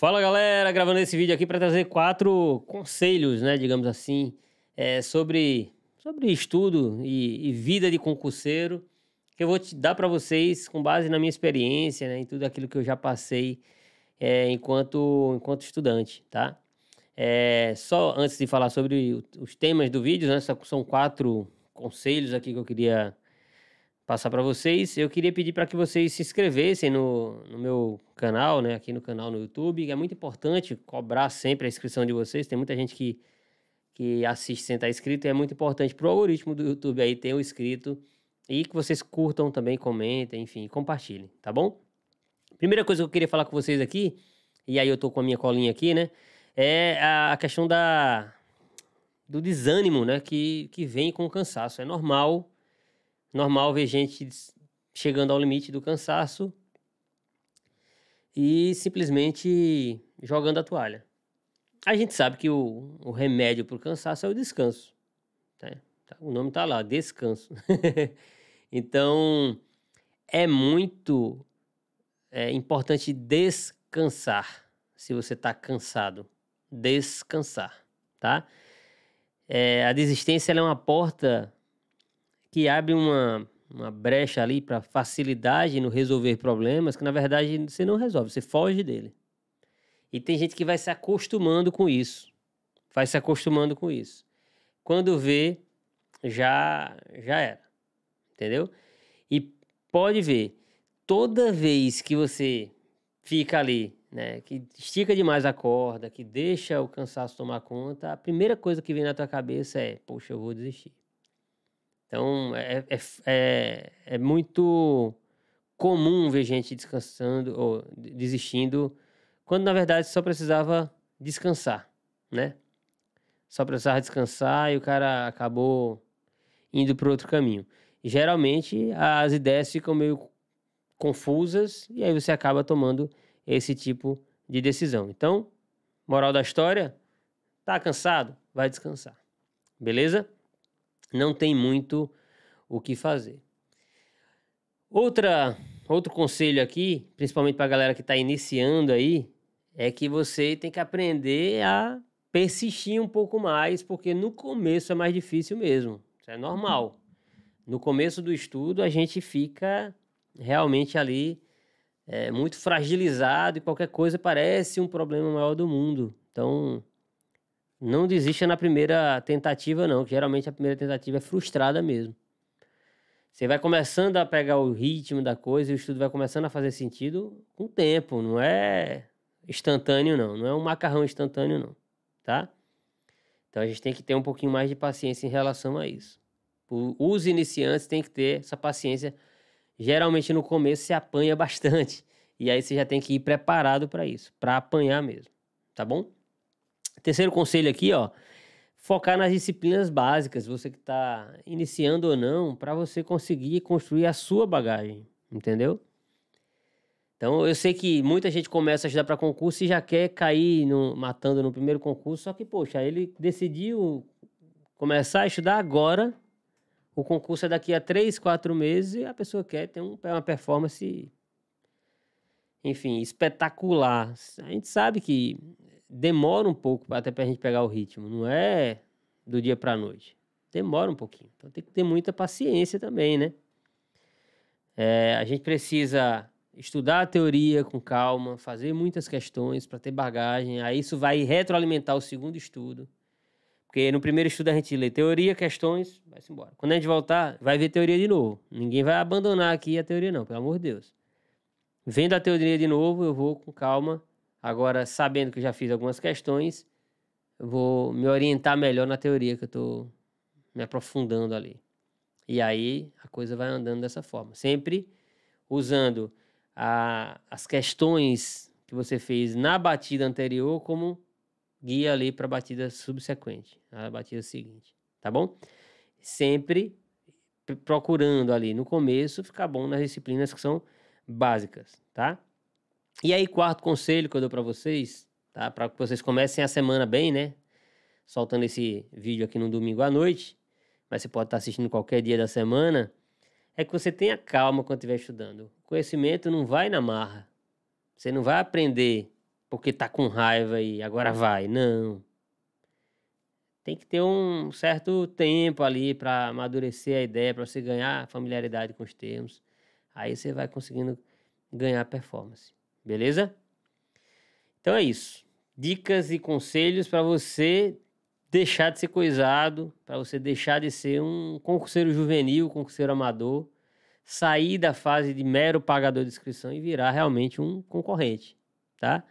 Fala galera, gravando esse vídeo aqui para trazer quatro conselhos, né, digamos assim, é, sobre, sobre estudo e, e, vida de concurseiro que eu vou te dar para vocês com base na minha experiência, né, em tudo aquilo que eu já passei é, enquanto, enquanto estudante, tá? É, só antes de falar sobre os temas do vídeo, né, são quatro conselhos aqui que eu queria passar para vocês. Eu queria pedir para que vocês se inscrevessem no, no meu canal, né? Aqui no canal no YouTube. É muito importante cobrar sempre a inscrição de vocês. Tem muita gente que, que assiste sem estar inscrito. E é muito importante para o algoritmo do YouTube aí ter o um inscrito. E que vocês curtam também, comentem, enfim, compartilhem, tá bom? Primeira coisa que eu queria falar com vocês aqui, e aí eu tô com a minha colinha aqui, né? É a questão da, do desânimo, né? Que, que vem com o cansaço. É normal normal ver gente chegando ao limite do cansaço e simplesmente jogando a toalha. A gente sabe que o, o remédio para o cansaço é o descanso. Né? Tá, o nome está lá, descanso. então, é muito é, importante descansar se você está cansado. Descansar, tá? É, a desistência é uma porta que abre uma, uma brecha ali para facilidade no resolver problemas que na verdade você não resolve, você foge dele. E tem gente que vai se acostumando com isso. Vai se acostumando com isso. Quando vê, já já era. Entendeu? E pode ver, toda vez que você fica ali, né, que estica demais a corda, que deixa o cansaço tomar conta, a primeira coisa que vem na tua cabeça é, poxa, eu vou desistir. Então, é, é, é, é muito comum ver gente descansando ou desistindo, quando na verdade só precisava descansar, né? Só precisava descansar e o cara acabou indo para outro caminho. E, geralmente as ideias ficam meio confusas e aí você acaba tomando esse tipo de decisão. Então, moral da história, tá cansado, vai descansar. Beleza? não tem muito o que fazer. Outra, outro conselho aqui, principalmente para a galera que está iniciando aí, é que você tem que aprender a persistir um pouco mais, porque no começo é mais difícil mesmo. Isso é normal. No começo do estudo, a gente fica realmente ali é, muito fragilizado e qualquer coisa parece um problema maior do mundo. Então, não desista na primeira tentativa, não. Que geralmente a primeira tentativa é frustrada mesmo. Você vai começando a pegar o ritmo da coisa e o estudo vai começando a fazer sentido com o tempo. Não é instantâneo, não. Não é um macarrão instantâneo, não. Tá? Então a gente tem que ter um pouquinho mais de paciência em relação a isso. Os iniciantes têm que ter essa paciência. Geralmente no começo se apanha bastante. E aí você já tem que ir preparado para isso, para apanhar mesmo. Tá bom? Terceiro conselho aqui, ó, focar nas disciplinas básicas, você que está iniciando ou não, para você conseguir construir a sua bagagem, entendeu? Então, eu sei que muita gente começa a estudar para concurso e já quer cair no, matando no primeiro concurso, só que, poxa, ele decidiu começar a estudar agora, o concurso é daqui a três, quatro meses e a pessoa quer ter um, uma performance, enfim, espetacular. A gente sabe que demora um pouco até para a gente pegar o ritmo, não é do dia para a noite. Demora um pouquinho. Então tem que ter muita paciência também, né? É, a gente precisa estudar a teoria com calma, fazer muitas questões para ter bagagem. Aí isso vai retroalimentar o segundo estudo. Porque no primeiro estudo a gente lê teoria, questões, vai -se embora. Quando a gente voltar, vai ver teoria de novo. Ninguém vai abandonar aqui a teoria, não, pelo amor de Deus. Vendo a teoria de novo, eu vou com calma Agora, sabendo que já fiz algumas questões, vou me orientar melhor na teoria que eu estou me aprofundando ali. E aí a coisa vai andando dessa forma. Sempre usando a, as questões que você fez na batida anterior como guia ali para a batida subsequente, a batida seguinte, tá bom? Sempre procurando ali no começo ficar bom nas disciplinas que são básicas, tá? E aí, quarto conselho que eu dou para vocês, tá? Para que vocês comecem a semana bem, né? Soltando esse vídeo aqui no domingo à noite, mas você pode estar tá assistindo qualquer dia da semana, é que você tenha calma quando estiver estudando. O conhecimento não vai na marra. Você não vai aprender porque tá com raiva e agora vai. Não. Tem que ter um certo tempo ali para amadurecer a ideia, para você ganhar familiaridade com os termos. Aí você vai conseguindo ganhar performance. Beleza? Então é isso. Dicas e conselhos para você deixar de ser coisado, para você deixar de ser um concurseiro juvenil, concurseiro amador, sair da fase de mero pagador de inscrição e virar realmente um concorrente, tá?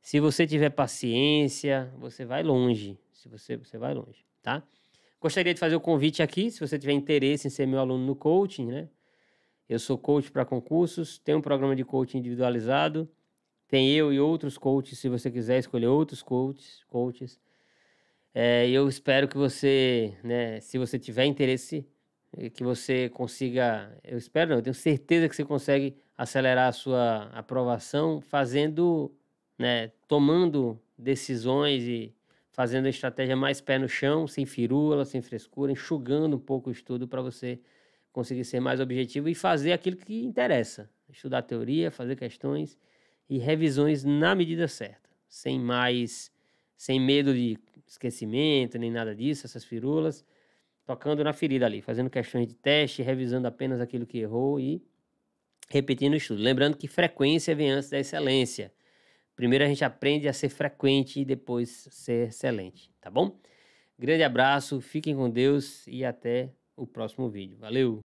Se você tiver paciência, você vai longe. Se você, você vai longe, tá? Gostaria de fazer o convite aqui, se você tiver interesse em ser meu aluno no coaching, né? Eu sou coach para concursos, tenho um programa de coaching individualizado. Tem eu e outros coaches, se você quiser escolher outros coaches. coaches. É, eu espero que você, né, se você tiver interesse, eh, que você consiga, eu espero não, eu tenho certeza que você consegue acelerar a sua aprovação fazendo, né, tomando decisões e fazendo a estratégia mais pé no chão, sem firula, sem frescura, enxugando um pouco o estudo para você conseguir ser mais objetivo e fazer aquilo que interessa. Estudar teoria, fazer questões e revisões na medida certa, sem mais, sem medo de esquecimento, nem nada disso, essas firulas, tocando na ferida ali, fazendo questões de teste, revisando apenas aquilo que errou e repetindo o estudo. Lembrando que frequência vem antes da excelência. Primeiro a gente aprende a ser frequente e depois ser excelente, tá bom? Grande abraço, fiquem com Deus e até o próximo vídeo. Valeu!